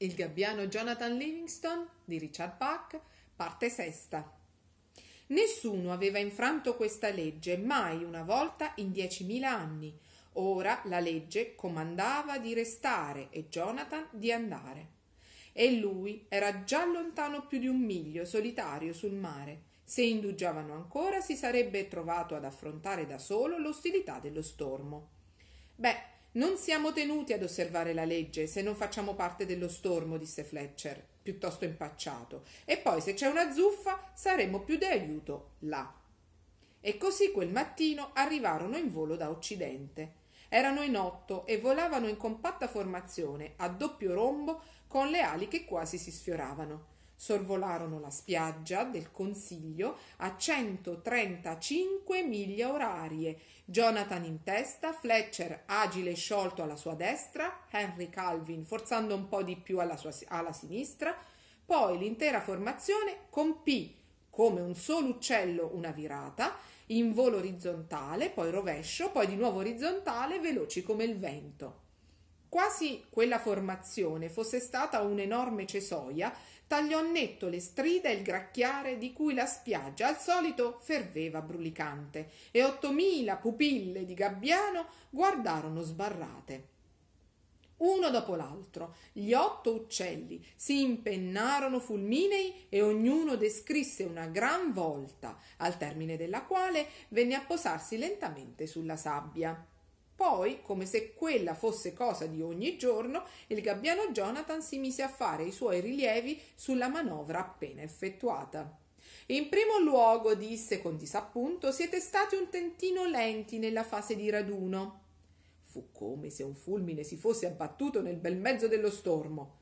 Il gabbiano Jonathan Livingston di Richard Bach, parte sesta. Nessuno aveva infranto questa legge mai una volta in diecimila anni. Ora la legge comandava di restare e Jonathan di andare. E lui era già lontano più di un miglio, solitario sul mare. Se indugiavano ancora, si sarebbe trovato ad affrontare da solo l'ostilità dello stormo. Beh, non siamo tenuti ad osservare la legge se non facciamo parte dello stormo, disse Fletcher, piuttosto impacciato. E poi se c'è una zuffa saremo più d'aiuto là. E così quel mattino arrivarono in volo da Occidente. Erano in otto e volavano in compatta formazione, a doppio rombo, con le ali che quasi si sfioravano sorvolarono la spiaggia del Consiglio a 135 miglia orarie, Jonathan in testa, Fletcher agile e sciolto alla sua destra, Henry Calvin forzando un po' di più alla, sua, alla sinistra, poi l'intera formazione compì come un solo uccello una virata, in volo orizzontale, poi rovescio, poi di nuovo orizzontale, veloci come il vento. Quasi quella formazione fosse stata un'enorme cesoia, tagliò netto le strida e il gracchiare di cui la spiaggia al solito ferveva brulicante, e ottomila pupille di gabbiano guardarono sbarrate. Uno dopo l'altro, gli otto uccelli si impennarono fulminei e ognuno descrisse una gran volta, al termine della quale venne a posarsi lentamente sulla sabbia. Poi, come se quella fosse cosa di ogni giorno, il gabbiano Jonathan si mise a fare i suoi rilievi sulla manovra appena effettuata. In primo luogo, disse con disappunto, siete stati un tentino lenti nella fase di raduno. Fu come se un fulmine si fosse abbattuto nel bel mezzo dello stormo.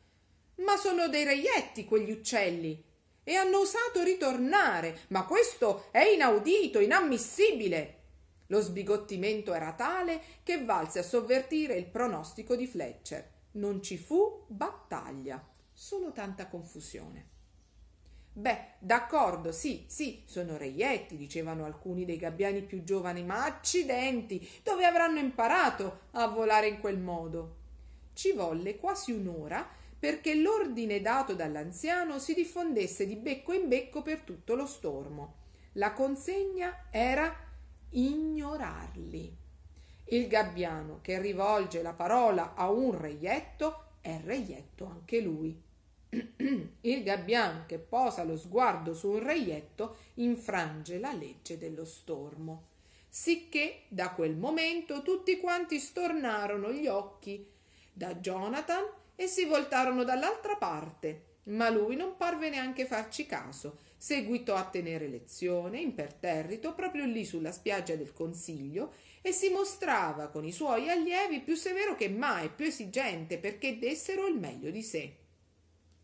Ma sono dei reietti quegli uccelli. E hanno osato ritornare, ma questo è inaudito, inammissibile. Lo sbigottimento era tale che valse a sovvertire il pronostico di Fletcher. Non ci fu battaglia, solo tanta confusione. Beh, d'accordo, sì, sì, sono reietti, dicevano alcuni dei gabbiani più giovani, ma accidenti, dove avranno imparato a volare in quel modo? Ci volle quasi un'ora perché l'ordine dato dall'anziano si diffondesse di becco in becco per tutto lo stormo. La consegna era ignorarli. Il gabbiano che rivolge la parola a un reietto è reietto anche lui. Il gabbiano che posa lo sguardo su un reietto infrange la legge dello stormo. Sicché da quel momento tutti quanti stornarono gli occhi da Jonathan e si voltarono dall'altra parte, ma lui non parve neanche farci caso Seguitò a tenere lezione, imperterrito, proprio lì sulla spiaggia del Consiglio e si mostrava con i suoi allievi più severo che mai, più esigente perché dessero il meglio di sé.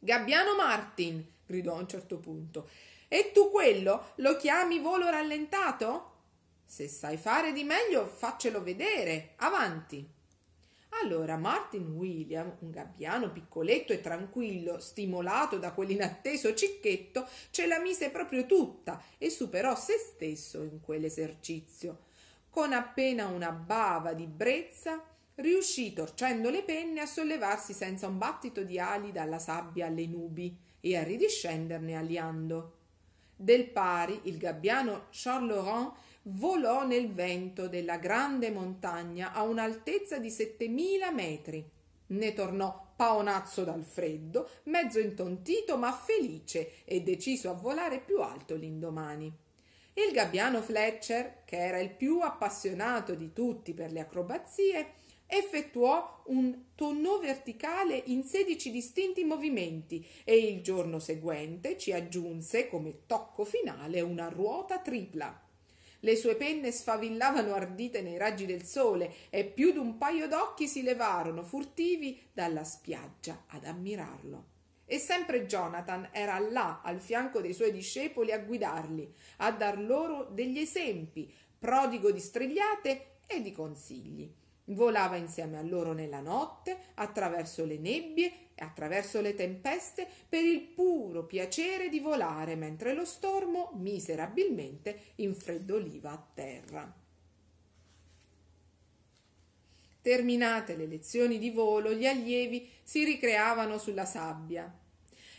Gabbiano Martin, gridò a un certo punto, e tu quello lo chiami volo rallentato? Se sai fare di meglio, faccelo vedere. Avanti. Allora Martin William, un gabbiano piccoletto e tranquillo, stimolato da quell'inatteso cicchetto, ce la mise proprio tutta e superò se stesso in quell'esercizio. Con appena una bava di brezza, riuscì, torcendo le penne, a sollevarsi senza un battito di ali dalla sabbia alle nubi e a ridiscenderne aliando. Del pari, il gabbiano Charles Laurent volò nel vento della grande montagna a un'altezza di settemila metri. Ne tornò paonazzo dal freddo, mezzo intontito ma felice e deciso a volare più alto l'indomani. Il gabbiano Fletcher, che era il più appassionato di tutti per le acrobazie, effettuò un tonno verticale in sedici distinti movimenti e il giorno seguente ci aggiunse come tocco finale una ruota tripla le sue penne sfavillavano ardite nei raggi del sole e più d'un paio d'occhi si levarono furtivi dalla spiaggia ad ammirarlo. E sempre Jonathan era là, al fianco dei suoi discepoli, a guidarli, a dar loro degli esempi, prodigo di strigliate e di consigli. Volava insieme a loro nella notte, attraverso le nebbie e attraverso le tempeste, per il puro piacere di volare, mentre lo stormo miserabilmente infreddoliva a terra. Terminate le lezioni di volo, gli allievi si ricreavano sulla sabbia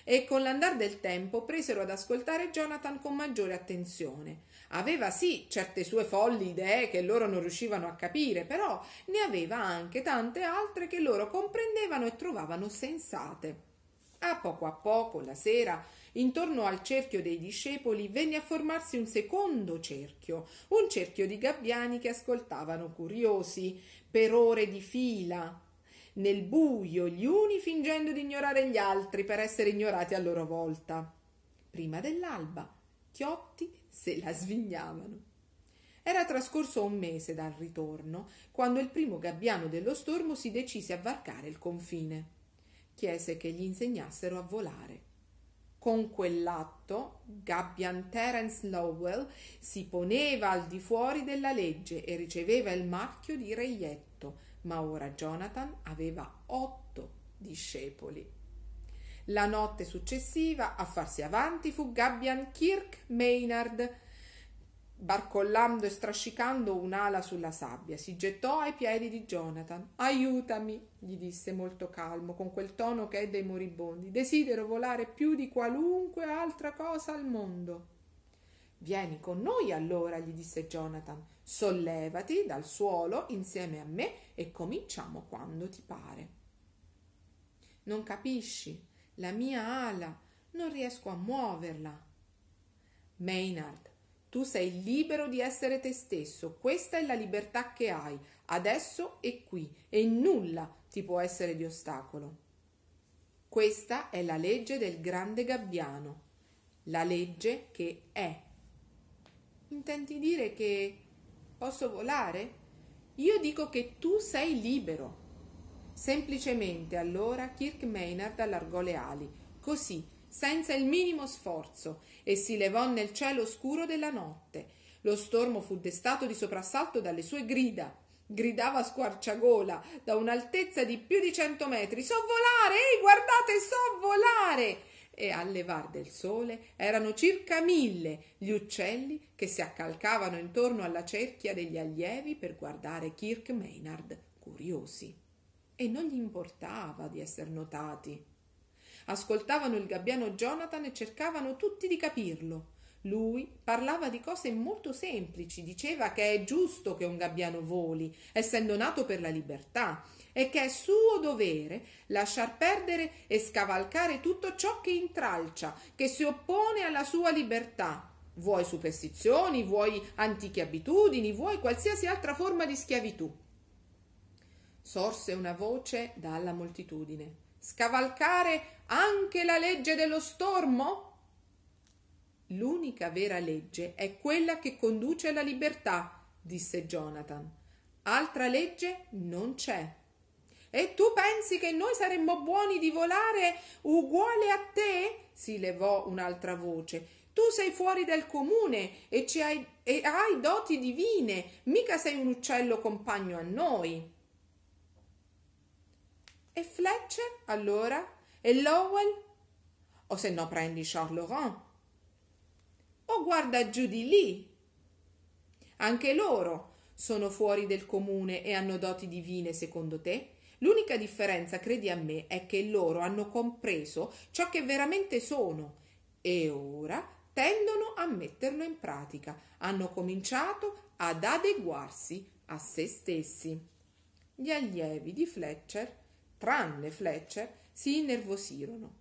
e con l'andar del tempo presero ad ascoltare Jonathan con maggiore attenzione Aveva sì certe sue folli idee che loro non riuscivano a capire, però ne aveva anche tante altre che loro comprendevano e trovavano sensate. A poco a poco, la sera, intorno al cerchio dei discepoli venne a formarsi un secondo cerchio, un cerchio di gabbiani che ascoltavano curiosi per ore di fila, nel buio, gli uni fingendo di ignorare gli altri per essere ignorati a loro volta. Prima dell'alba Chiotti se la svignavano. Era trascorso un mese dal ritorno, quando il primo gabbiano dello stormo si decise a varcare il confine. Chiese che gli insegnassero a volare. Con quell'atto, Gabbian Terence Lowell si poneva al di fuori della legge e riceveva il marchio di reietto, ma ora Jonathan aveva otto discepoli. La notte successiva a farsi avanti fu Gabbian Kirk Maynard. Barcollando e strascicando un'ala sulla sabbia, si gettò ai piedi di Jonathan. Aiutami, gli disse molto calmo, con quel tono che è dei moribondi. Desidero volare più di qualunque altra cosa al mondo. Vieni con noi allora, gli disse Jonathan. Sollevati dal suolo insieme a me e cominciamo quando ti pare. Non capisci, la mia ala, non riesco a muoverla. Maynard, tu sei libero di essere te stesso, questa è la libertà che hai, adesso e qui, e nulla ti può essere di ostacolo. Questa è la legge del grande gabbiano, la legge che è. Intenti dire che posso volare? Io dico che tu sei libero. Semplicemente allora Kirk Maynard allargò le ali, così, senza il minimo sforzo, e si levò nel cielo scuro della notte. Lo stormo fu destato di soprassalto dalle sue grida. Gridava a squarciagola da un'altezza di più di cento metri: So volare! Ehi, guardate, so volare! e al levar del sole erano circa mille gli uccelli che si accalcavano intorno alla cerchia degli allievi per guardare Kirk Maynard curiosi e non gli importava di essere notati. Ascoltavano il gabbiano Jonathan e cercavano tutti di capirlo. Lui parlava di cose molto semplici, diceva che è giusto che un gabbiano voli, essendo nato per la libertà, e che è suo dovere lasciar perdere e scavalcare tutto ciò che intralcia, che si oppone alla sua libertà. Vuoi superstizioni, vuoi antiche abitudini, vuoi qualsiasi altra forma di schiavitù. Sorse una voce dalla moltitudine. Scavalcare anche la legge dello stormo? L'unica vera legge è quella che conduce alla libertà, disse Jonathan. Altra legge non c'è. E tu pensi che noi saremmo buoni di volare uguale a te? si levò un'altra voce. Tu sei fuori del comune e, hai, e hai doti divine, mica sei un uccello compagno a noi. E Fletcher, allora? E Lowell? O se no prendi Charles Laurent? O guarda giù di lì? Anche loro sono fuori del comune e hanno doti divine, secondo te? L'unica differenza, credi a me, è che loro hanno compreso ciò che veramente sono e ora tendono a metterlo in pratica. Hanno cominciato ad adeguarsi a se stessi. Gli allievi di Fletcher tranne Fletcher, si innervosirono.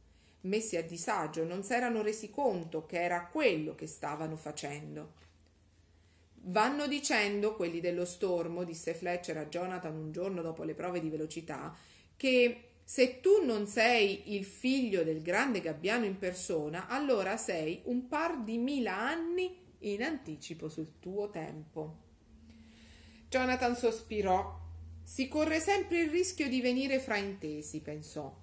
Messi a disagio, non s'erano resi conto che era quello che stavano facendo. Vanno dicendo quelli dello stormo, disse Fletcher a Jonathan un giorno dopo le prove di velocità, che se tu non sei il figlio del grande gabbiano in persona, allora sei un par di mila anni in anticipo sul tuo tempo. Jonathan sospirò si corre sempre il rischio di venire fraintesi, pensò.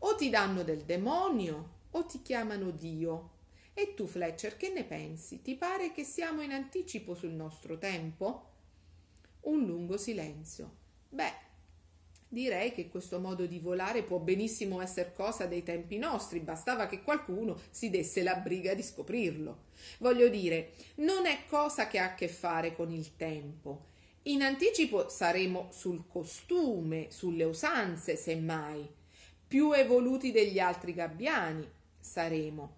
O ti danno del demonio o ti chiamano Dio. E tu, Fletcher, che ne pensi? Ti pare che siamo in anticipo sul nostro tempo? Un lungo silenzio. Beh, direi che questo modo di volare può benissimo essere cosa dei tempi nostri, bastava che qualcuno si desse la briga di scoprirlo. Voglio dire, non è cosa che ha a che fare con il tempo in anticipo saremo sul costume, sulle usanze, semmai, più evoluti degli altri gabbiani saremo.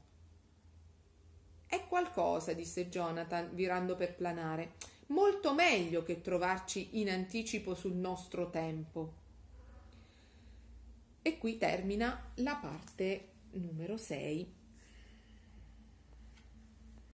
È qualcosa, disse Jonathan, virando per planare, molto meglio che trovarci in anticipo sul nostro tempo. E qui termina la parte numero 6.